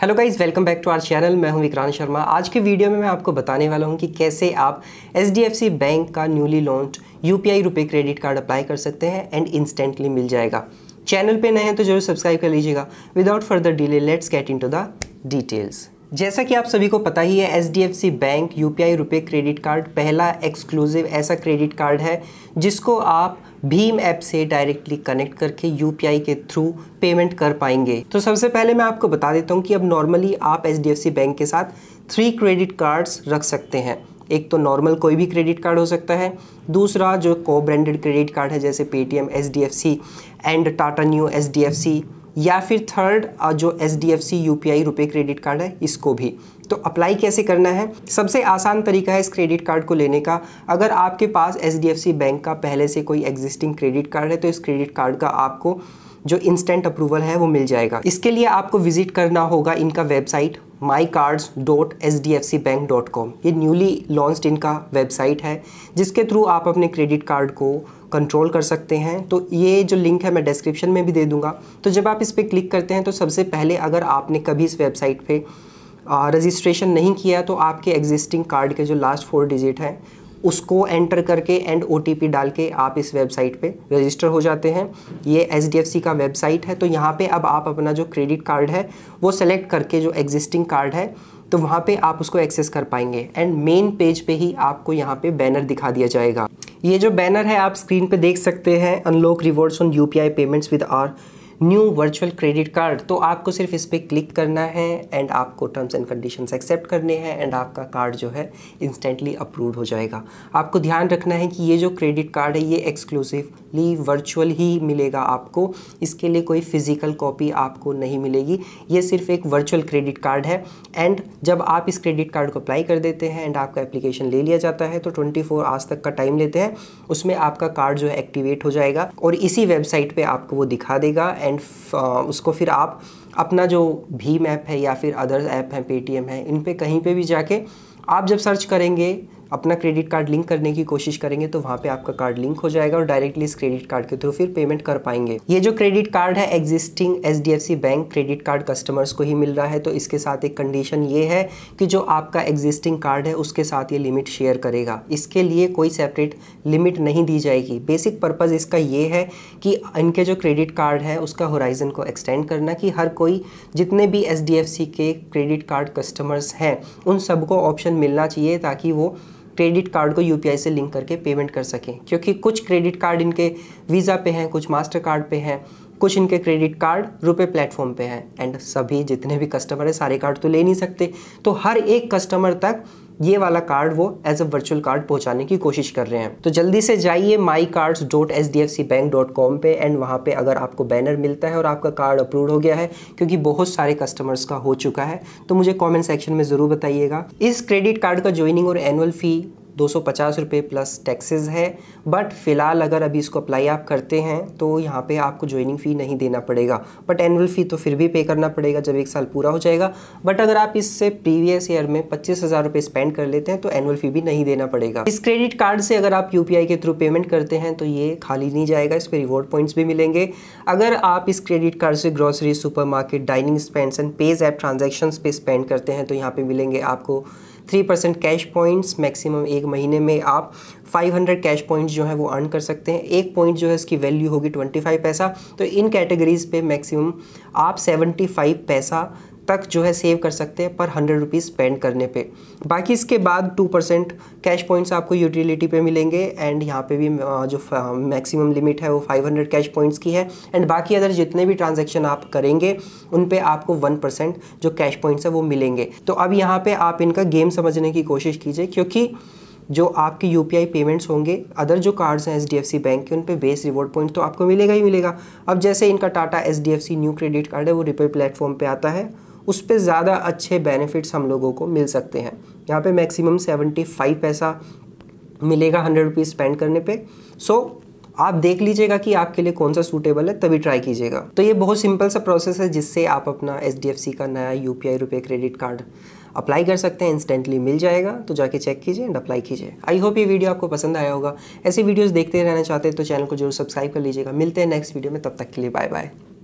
hello guys welcome back to our channel मैं हूं विक्रांत शर्मा आज के वीडियो में मैं आपको बताने वाला हूं कि कैसे आप एच बैंक का newly launch U P RuPay credit card apply कर सकते हैं एंड इंस्टेंटली मिल जाएगा चैनल पे नए हैं तो जरूर सब्सक्राइब कर लीजिएगा without further delay let's get into the details जैसा कि आप सभी को पता ही है H D F C bank U P I RuPay credit card पहला एक्सक्लूसिव ऐसा क्रेडिट कार्ड है जिसको आप भीम ऐप से डायरेक्टली कनेक्ट करके यू के थ्रू पेमेंट कर पाएंगे तो सबसे पहले मैं आपको बता देता हूँ कि अब नॉर्मली आप एच बैंक के साथ थ्री क्रेडिट कार्ड्स रख सकते हैं एक तो नॉर्मल कोई भी क्रेडिट कार्ड हो सकता है दूसरा जो को ब्रांडेड क्रेडिट कार्ड है जैसे Paytm H and Tata Neu H या फिर थर्ड जो H D F C U P I RuPay credit card है इसको भी तो अप्लाई कैसे करना है सबसे आसान तरीका है इस क्रेडिट कार्ड को लेने का अगर आपके पास एच बैंक का पहले से कोई एग्जिस्टिंग क्रेडिट कार्ड है तो इस क्रेडिट कार्ड का आपको जो इंस्टेंट अप्रूवल है वो मिल जाएगा इसके लिए आपको विजिट करना होगा इनका website my cards dot H D F C bank dot com ये न्यूली लॉन्च्ड इनका वेबसाइट है जिसके थ्रू आप अपने क्रेडिट कार्ड को कंट्रोल कर सकते हैं तो ये जो लिंक है मैं डिस्क्रिप्शन में भी दे दूंगा तो जब आप इस पर क्लिक करते हैं तो सबसे पहले अगर आपने कभी इस वेबसाइट पर रजिस्ट्रेशन नहीं किया तो आपके एग्जिस्टिंग कार्ड के जो लास्ट फोर डिजिट हैं उसको एंटर करके एंड ओ डाल के आप इस वेबसाइट पे रजिस्टर हो जाते हैं ये एच का वेबसाइट है तो यहाँ पे अब आप अपना जो क्रेडिट कार्ड है वो सेलेक्ट करके जो एग्जिस्टिंग कार्ड है तो वहाँ पे आप उसको एक्सेस कर पाएंगे एंड मेन पेज पे ही आपको यहाँ पे बैनर दिखा दिया जाएगा ये जो बैनर है आप स्क्रीन पे देख सकते हैं unlock rewards on I payments with our new virtual credit card तो आपको सिर्फ इस पर क्लिक करना है एंड आपको टर्म्स एंड कंडीशंस एक्सेप्ट करने हैं एंड आपका कार्ड जो है इंस्टेंटली अप्रूव हो जाएगा आपको ध्यान रखना है कि ये जो क्रेडिट कार्ड है ये एक्सक्लूसिवली वर्चुअल ही मिलेगा आपको इसके लिए कोई फिजिकल कॉपी आपको नहीं मिलेगी ये सिर्फ एक वर्चुअल क्रेडिट कार्ड है एंड जब आप इस क्रेडिट कार्ड को अप्लाई कर देते हैं एंड आपका एप्लीकेशन ले लिया जाता है तो फोर आवर्स तक का टाइम लेते हैं उसमें आपका कार्ड जो है एक्टिवेट हो जाएगा और इसी वेबसाइट पर आपको वो दिखा देगा एंड uh, उसको फिर आप अपना जो भीम ऐप है या फिर अदर्स ऐप हैं पेटीएम है इन पर कहीं पर भी जाके आप जब सर्च करेंगे अपना क्रेडिट कार्ड लिंक करने की कोशिश करेंगे तो वहाँ पे आपका कार्ड लिंक हो जाएगा और डायरेक्टली इस क्रेडिट कार्ड के थ्रू फिर पेमेंट कर पाएंगे ये जो क्रेडिट कार्ड है existing H bank credit card customers को ही मिल रहा है तो इसके साथ एक कंडीशन ये है कि जो आपका एग्जिस्टिंग कार्ड है उसके साथ ये लिमिट शेयर करेगा इसके लिए कोई सेपरेट लिमिट नहीं दी जाएगी बेसिक पर्पज़ इसका ये है कि इनके जो क्रेडिट कार्ड है उसका होराइजन को एक्सटेंड करना कि हर कोई जितने भी एच के क्रेडिट कार्ड कस्टमर्स हैं उन सबको ऑप्शन मिलना चाहिए ताकि वो क्रेडिट कार्ड को यू से लिंक करके पेमेंट कर सकें क्योंकि कुछ क्रेडिट कार्ड इनके वीज़ा पे हैं कुछ मास्टर कार्ड पे हैं कुछ इनके क्रेडिट कार्ड रुपए प्लेटफॉर्म पे हैं एंड सभी जितने भी कस्टमर हैं सारे कार्ड तो ले नहीं सकते तो हर एक कस्टमर तक ये वाला कार्ड वो एज अ वर्चुअल कार्ड पहुंचाने की कोशिश कर रहे हैं तो जल्दी से जाइए my cards dot H D F C bank dot com पे एंड वहाँ पे अगर आपको बैनर मिलता है और आपका कार्ड अप्रूव हो गया है क्योंकि बहुत सारे कस्टमर्स का हो चुका है तो मुझे कॉमेंट सेक्शन में ज़रूर बताइएगा इस क्रेडिट कार्ड का ज्वाइनिंग और एनुअल फी दो सौ प्लस टैक्सेस है बट फ़िलहाल अगर अभी इसको अप्लाई आप करते हैं तो यहाँ पे आपको ज्वाइनिंग फ़ी नहीं देना पड़ेगा बट एनुअल फ़ी तो फिर भी पे करना पड़ेगा जब एक साल पूरा हो जाएगा बट अगर आप इससे प्रीवियस ईयर में पच्चीस हज़ार रुपये स्पेंड कर लेते हैं तो एनुअल फ़ी भी नहीं देना पड़ेगा इस क्रेडिट कार्ड से अगर आप यू के थ्रू पेमेंट करते हैं तो ये खाली नहीं जाएगा इस पर रिवॉर्ड पॉइंट्स भी मिलेंगे अगर आप इस क्रेडिट कार्ड से grocery super dining spends and PayZapp transaction पर स्पेंड करते हैं तो यहाँ पर मिलेंगे आपको three percent cash points maximum एक महीने में आप 500 कैश पॉइंट्स जो है वो अर्न कर सकते हैं एक पॉइंट जो है इसकी वैल्यू होगी 25 पैसा तो इन कैटेगरीज पे मैक्सिमम आप 75 पैसा तक जो है सेव कर सकते हैं पर हंड्रेड रुपीज़ स्पेंड करने पे बाकी इसके बाद टू परसेंट कैश पॉइंट्स आपको यूटिलिटी पे मिलेंगे एंड यहाँ पे भी जो मैक्सिमम लिमिट है वो फाइव हंड्रेड कैश पॉइंट्स की है एंड बाकी अदर जितने भी ट्रांजेक्शन आप करेंगे उन पर आपको वन परसेंट जो कैश पॉइंट्स है वो मिलेंगे तो अब यहाँ पर आप इनका गेम समझने की कोशिश कीजिए क्योंकि जो आपके यू पेमेंट्स होंगे अदर जो कार्ड्स हैं एच बैंक के उन पर बेस रिवॉर्ड पॉइंट तो आपको मिलेगा ही मिलेगा अब जैसे इनका Tata H Neu credit card है वो रिपे प्लेटफॉर्म पर आता है उस पर ज़्यादा अच्छे बेनिफिट्स हम लोगों को मिल सकते हैं यहाँ पे मैक्सिमम सेवेंटी फाइव पैसा मिलेगा हंड्रेड रुपीज़ स्पेंड करने पे सो so, आप देख लीजिएगा कि आपके लिए कौन सा सूटेबल है तभी ट्राई कीजिएगा तो ये बहुत सिंपल सा प्रोसेस है जिससे आप अपना एच का नया U P RuPay credit card apply कर सकते हैं इंस्टेंटली मिल जाएगा तो जाके चेक कीजिए एंड अप्लाई कीजिए आई होप ये वीडियो आपको पसंद आया होगा ऐसे वीडियोस देखते रहना चाहते हैं तो चैनल को जरूर सब्सक्राइब कर लीजिएगा मिलते हैं नेक्स्ट वीडियो में तब तक के लिए बाय बाय